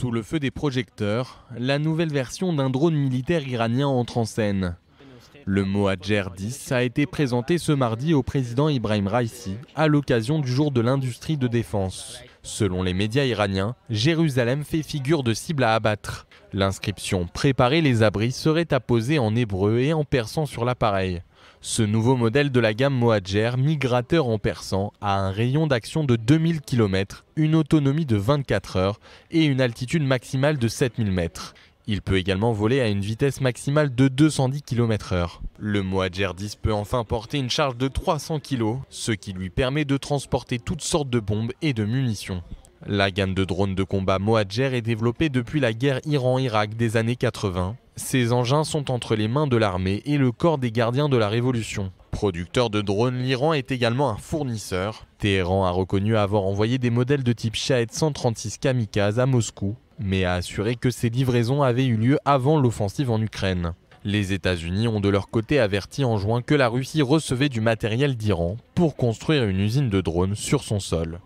Sous le feu des projecteurs, la nouvelle version d'un drone militaire iranien entre en scène. Le Moadjer 10 a été présenté ce mardi au président Ibrahim Raisi à l'occasion du jour de l'industrie de défense. Selon les médias iraniens, Jérusalem fait figure de cible à abattre. L'inscription Préparer les abris serait apposée en hébreu et en persan sur l'appareil. Ce nouveau modèle de la gamme Mohajer, migrateur en persan, a un rayon d'action de 2000 km, une autonomie de 24 heures et une altitude maximale de 7000 mètres. Il peut également voler à une vitesse maximale de 210 km/h. Le Moadger 10 peut enfin porter une charge de 300 kg, ce qui lui permet de transporter toutes sortes de bombes et de munitions. La gamme de drones de combat Moadger est développée depuis la guerre Iran-Irak des années 80 ces engins sont entre les mains de l'armée et le corps des gardiens de la Révolution. Producteur de drones, l'Iran est également un fournisseur. Téhéran a reconnu avoir envoyé des modèles de type Shahed 136 Kamikaze à Moscou, mais a assuré que ces livraisons avaient eu lieu avant l'offensive en Ukraine. Les États-Unis ont de leur côté averti en juin que la Russie recevait du matériel d'Iran pour construire une usine de drones sur son sol.